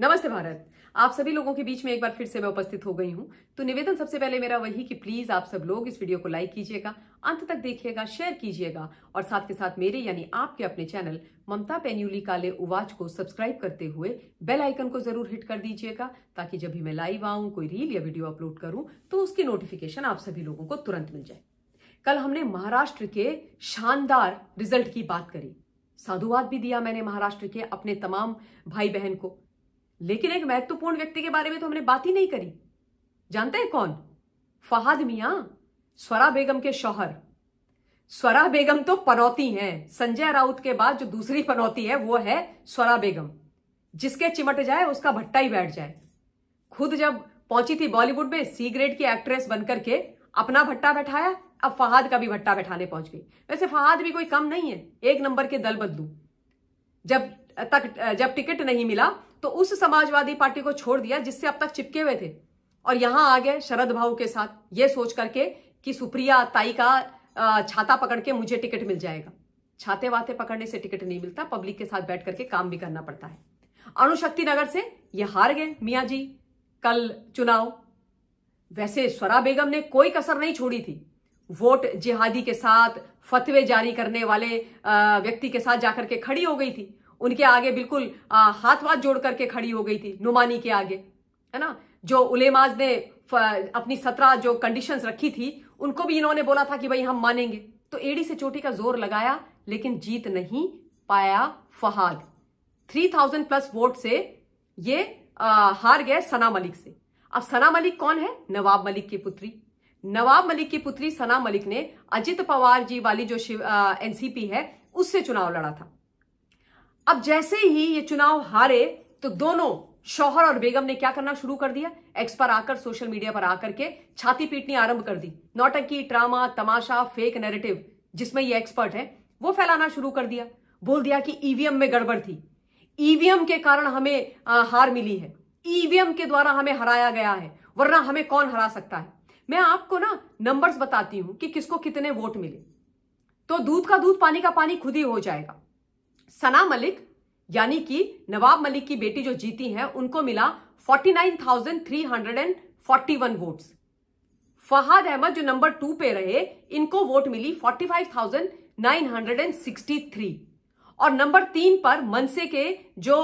नमस्ते भारत आप सभी लोगों के बीच में एक बार फिर से मैं उपस्थित हो गई हूं तो निवेदन सबसे पहले मेरा वही कि प्लीज आप सब लोग इस वीडियो को लाइक कीजिएगा अंत तक देखिएगा शेयर कीजिएगा और साथ के साथ मेरे यानी आपके अपने चैनल ममता पेन्यूली काले उवाच को सब्सक्राइब करते हुए बेल आइकन को जरूर हिट कर दीजिएगा ताकि जब भी मैं लाइव आऊं कोई रील या वीडियो अपलोड करूं तो उसकी नोटिफिकेशन आप सभी लोगों को तुरंत मिल जाए कल हमने महाराष्ट्र के शानदार रिजल्ट की बात करी साधुवाद भी दिया मैंने महाराष्ट्र के अपने तमाम भाई बहन को लेकिन एक महत्वपूर्ण व्यक्ति के बारे में तो हमने बात ही नहीं करी जानते हैं कौन फहाद मिया स्वरा बेगम के शौहर स्वरा बेगम तो पनौती हैं संजय राउत के बाद जो दूसरी पनौती है वो है स्वरा बेगम जिसके चिमट जाए उसका भट्टा ही बैठ जाए खुद जब पहुंची थी बॉलीवुड में सी ग्रेड की एक्ट्रेस बनकर के अपना भट्टा बैठाया अब फहाद का भी भट्टा बैठाने पहुंच गई वैसे फहाद भी कोई कम नहीं है एक नंबर के दल बदलू जब तक जब टिकट नहीं मिला तो उस समाजवादी पार्टी को छोड़ दिया जिससे अब तक चिपके हुए थे और यहां आ गए शरद भाव के साथ ये सोच करके कि सुप्रिया ताई का छाता पकड़ के मुझे टिकट मिल जाएगा छाते वाते पकड़ने से टिकट नहीं मिलता पब्लिक के साथ बैठ करके काम भी करना पड़ता है अणुशक्ति नगर से ये हार गए मिया जी कल चुनाव वैसे स्वरा बेगम ने कोई कसर नहीं छोड़ी थी वोट जिहादी के साथ फतवे जारी करने वाले व्यक्ति के साथ जाकर के खड़ी हो गई थी उनके आगे बिल्कुल आ, हाथ वाथ जोड़ करके खड़ी हो गई थी नुमानी के आगे है ना जो उलेमाज ने अपनी सत्रह जो कंडीशंस रखी थी उनको भी इन्होंने बोला था कि भाई हम मानेंगे तो एडी से चोटी का जोर लगाया लेकिन जीत नहीं पाया Fahad three thousand plus vote से ये आ, हार गए सना मलिक से अब सना मलिक कौन है नवाब मलिक की पुत्री नवाब मलिक की पुत्री सना मलिक ने अजित पवार जी वाली जो एनसीपी है उससे चुनाव लड़ा था अब जैसे ही ये चुनाव हारे तो दोनों शौहर और बेगम ने क्या करना शुरू कर दिया एक्स पर आकर सोशल मीडिया पर आकर के छाती पीटनी आरंभ कर दी नौटंकी ड्रामा तमाशा फेक नैरेटिव जिसमें ये एक्सपर्ट है वो फैलाना शुरू कर दिया बोल दिया कि ईवीएम e में गड़बड़ थी ईवीएम e के कारण हमें आ, हार मिली है ईवीएम e के द्वारा हमें हराया गया है वरना हमें कौन हरा सकता है मैं आपको ना नंबर्स बताती हूं कि किसको कितने वोट मिले तो दूध का दूध पानी का पानी खुद ही हो जाएगा सना मलिक यानी कि नवाब मलिक की बेटी जो जीती है उनको मिला 49,341 वोट्स फहाद अहमद जो नंबर टू पे रहे इनको वोट मिली 45,963 और नंबर तीन पर मनसे के जो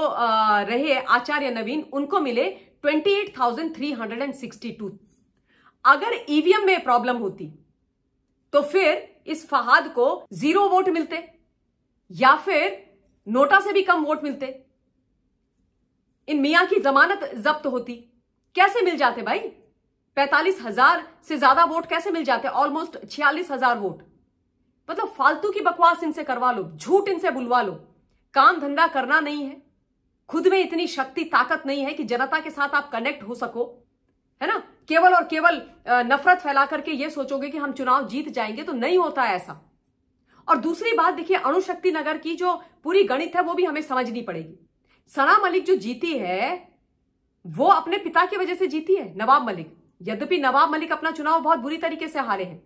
रहे आचार्य नवीन उनको मिले 28,362 अगर ईवीएम e में प्रॉब्लम होती तो फिर इस फहाद को जीरो वोट मिलते या फिर नोटा से भी कम वोट मिलते इन मियां की जमानत जब्त होती कैसे मिल जाते भाई पैतालीस हजार से ज्यादा वोट कैसे मिल जाते ऑलमोस्ट छियालीस हजार वोट मतलब फालतू की बकवास इनसे करवा लो झूठ इनसे बुलवा लो काम धंधा करना नहीं है खुद में इतनी शक्ति ताकत नहीं है कि जनता के साथ आप कनेक्ट हो सको है ना केवल और केवल नफरत फैला करके ये सोचोगे कि हम चुनाव जीत जाएंगे तो नहीं होता है ऐसा और दूसरी बात देखिए अणुशक्ति नगर की जो पूरी गणित है वो भी हमें समझनी पड़ेगी सना मलिक जो जीती है वो अपने पिता की वजह से जीती है नवाब मलिक यद्यपि नवाब मलिक अपना चुनाव बहुत बुरी तरीके से हारे हैं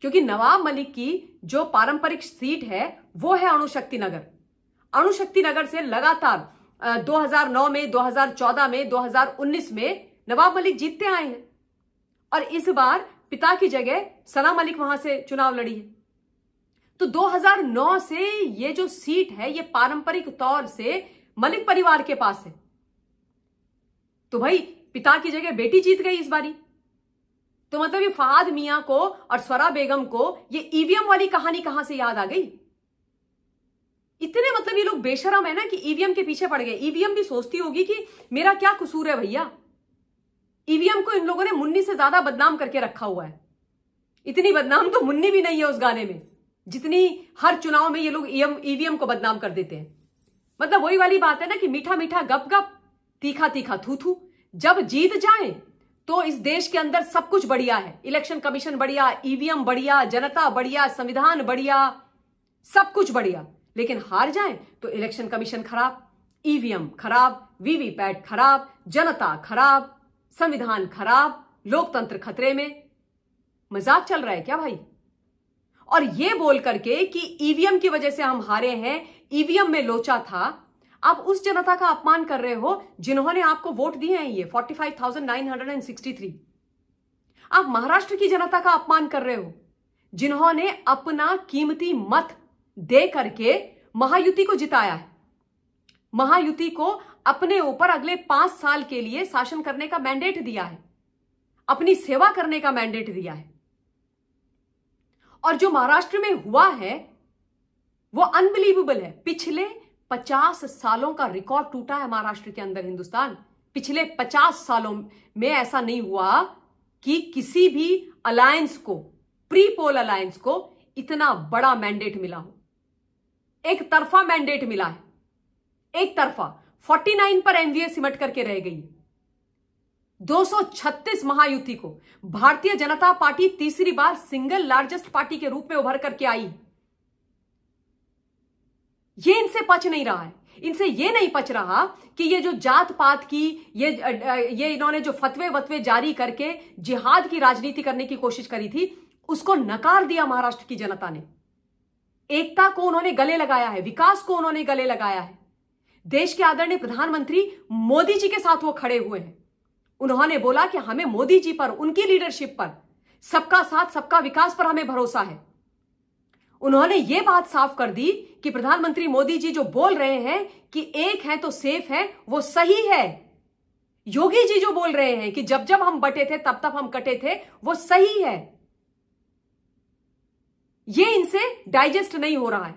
क्योंकि नवाब मलिक की जो पारंपरिक सीट है वो है अणुशक्ति नगर अणुशक्ति नगर से लगातार 2009 में 2014 में 2019 में नवाब मलिक जीतते आए हैं और इस बार पिता की जगह सना मलिक वहां से चुनाव लड़ी है तो 2009 से ये जो सीट है ये पारंपरिक तौर से मलिक परिवार के पास है तो भाई पिता की जगह बेटी जीत गई इस बारी तो मतलब ये फहाद मिया को और स्वरा बेगम को ये ईवीएम वाली कहानी कहां से याद आ गई इतने मतलब ये लोग बेशरम है ना कि ईवीएम के पीछे पड़ गए ईवीएम भी सोचती होगी कि मेरा क्या कसूर है भैया ईवीएम को इन लोगों ने मुन्नी से ज्यादा बदनाम करके रखा हुआ है इतनी बदनाम तो मुन्नी भी नहीं है उस गाने में जितनी हर चुनाव में ये लोग ईवीएम e e को बदनाम कर देते हैं मतलब वही वाली बात है ना कि मीठा मीठा गप गप तीखा तीखा थू थू जब जीत जाए तो इस देश के अंदर सब कुछ बढ़िया है इलेक्शन कमीशन बढ़िया ईवीएम e बढ़िया जनता बढ़िया संविधान बढ़िया सब कुछ बढ़िया लेकिन हार जाए तो इलेक्शन कमीशन खराब ईवीएम खराब वीवीपैट खराब जनता खराब संविधान खराब लोकतंत्र खतरे में मजाक चल रहा है क्या भाई और ये बोल करके कि ईवीएम की वजह से हम हारे हैं ईवीएम में लोचा था आप उस जनता का अपमान कर रहे हो जिन्होंने आपको वोट दिए हैं ये 45,963 आप महाराष्ट्र की जनता का अपमान कर रहे हो जिन्होंने अपना कीमती मत दे करके महायुति को जिताया है महायुति को अपने ऊपर अगले पांच साल के लिए शासन करने का मैंडेट दिया है अपनी सेवा करने का मैंडेट दिया है और जो महाराष्ट्र में हुआ है वो अनबिलीवेबल है पिछले पचास सालों का रिकॉर्ड टूटा है महाराष्ट्र के अंदर हिंदुस्तान पिछले पचास सालों में ऐसा नहीं हुआ कि किसी भी अलायंस को प्री पोल अलायंस को इतना बड़ा मैंडेट मिला हो एक तरफा मैंडेट मिला है एक तरफा 49 पर एमवीए सिमट करके रह गई है 236 महायुति को भारतीय जनता पार्टी तीसरी बार सिंगल लार्जेस्ट पार्टी के रूप में उभर करके आई ये इनसे पच नहीं रहा है इनसे ये नहीं पच रहा कि ये जो जात पात की ये ये इन्होंने जो फतवे वतवे जारी करके जिहाद की राजनीति करने की कोशिश करी थी उसको नकार दिया महाराष्ट्र की जनता ने एकता को उन्होंने गले लगाया है विकास को उन्होंने गले लगाया है देश के आदरणीय प्रधानमंत्री मोदी जी के साथ वो खड़े हुए हैं उन्होंने बोला कि हमें मोदी जी पर उनकी लीडरशिप पर सबका साथ सबका विकास पर हमें भरोसा है उन्होंने ये बात साफ कर दी कि प्रधानमंत्री मोदी जी जो बोल रहे हैं कि एक है तो सेफ है वो सही है योगी जी जो बोल रहे हैं कि जब जब हम बटे थे तब तब हम कटे थे वो सही है ये इनसे डाइजेस्ट नहीं हो रहा है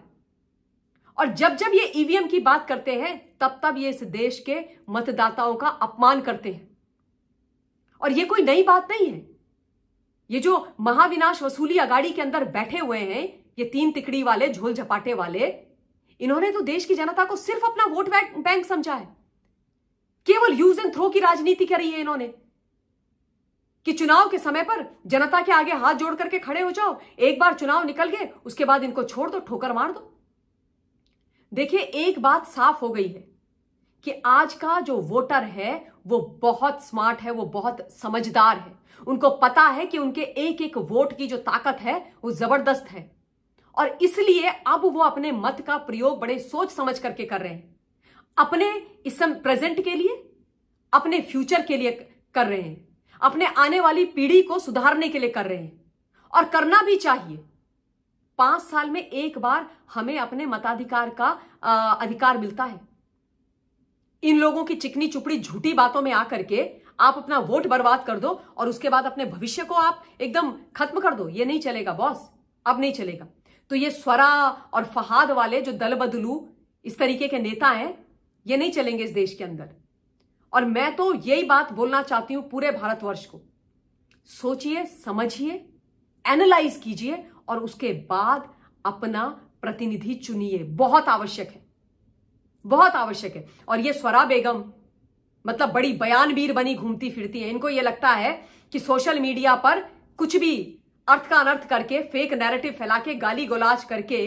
और जब जब ये ईवीएम e की बात करते हैं तब तब ये इस देश के मतदाताओं का अपमान करते हैं और ये कोई नई बात नहीं है ये जो महाविनाश वसूली अगाड़ी के अंदर बैठे हुए हैं ये तीन तिकड़ी वाले झोल झपाटे वाले इन्होंने तो देश की जनता को सिर्फ अपना वोट बैंक समझा है केवल यूज एंड थ्रो की राजनीति करी है इन्होंने कि चुनाव के समय पर जनता के आगे हाथ जोड़ करके खड़े हो जाओ एक बार चुनाव निकल गए उसके बाद इनको छोड़ दो ठोकर मार दो देखिए एक बात साफ हो गई है कि आज का जो वोटर है वो बहुत स्मार्ट है वो बहुत समझदार है उनको पता है कि उनके एक एक वोट की जो ताकत है वो जबरदस्त है और इसलिए अब वो अपने मत का प्रयोग बड़े सोच समझ करके कर रहे हैं अपने इस प्रेजेंट के लिए अपने फ्यूचर के लिए कर रहे हैं अपने आने वाली पीढ़ी को सुधारने के लिए कर रहे हैं और करना भी चाहिए पांच साल में एक बार हमें अपने मताधिकार का आ, अधिकार मिलता है इन लोगों की चिकनी चुपड़ी झूठी बातों में आकर के आप अपना वोट बर्बाद कर दो और उसके बाद अपने भविष्य को आप एकदम खत्म कर दो ये नहीं चलेगा बॉस अब नहीं चलेगा तो ये स्वरा और फहाद वाले जो दल बदलू इस तरीके के नेता हैं ये नहीं चलेंगे इस देश के अंदर और मैं तो यही बात बोलना चाहती हूं पूरे भारतवर्ष को सोचिए समझिए एनालाइज कीजिए और उसके बाद अपना प्रतिनिधि चुनिए बहुत आवश्यक है बहुत आवश्यक है और ये स्वरा बेगम मतलब बड़ी बयानवीर बनी घूमती फिरती है इनको ये लगता है कि सोशल मीडिया पर कुछ भी अर्थ का अनर्थ करके फेक नैरेटिव फैला के गाली गोलाज करके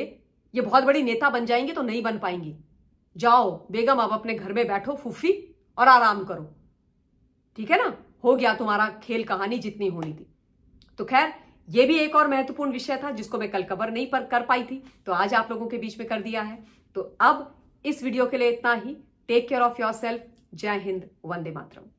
ये बहुत बड़ी नेता बन जाएंगे तो नहीं बन पाएंगी जाओ बेगम आप अपने घर में बैठो फूफी और आराम करो ठीक है ना हो गया तुम्हारा खेल कहानी जितनी होनी थी तो खैर ये भी एक और महत्वपूर्ण विषय था जिसको मैं कल कवर नहीं पर कर पाई थी तो आज आप लोगों के बीच में कर दिया है तो अब इस वीडियो के लिए इतना ही take care of yourself जय हिंद वंदे मातरम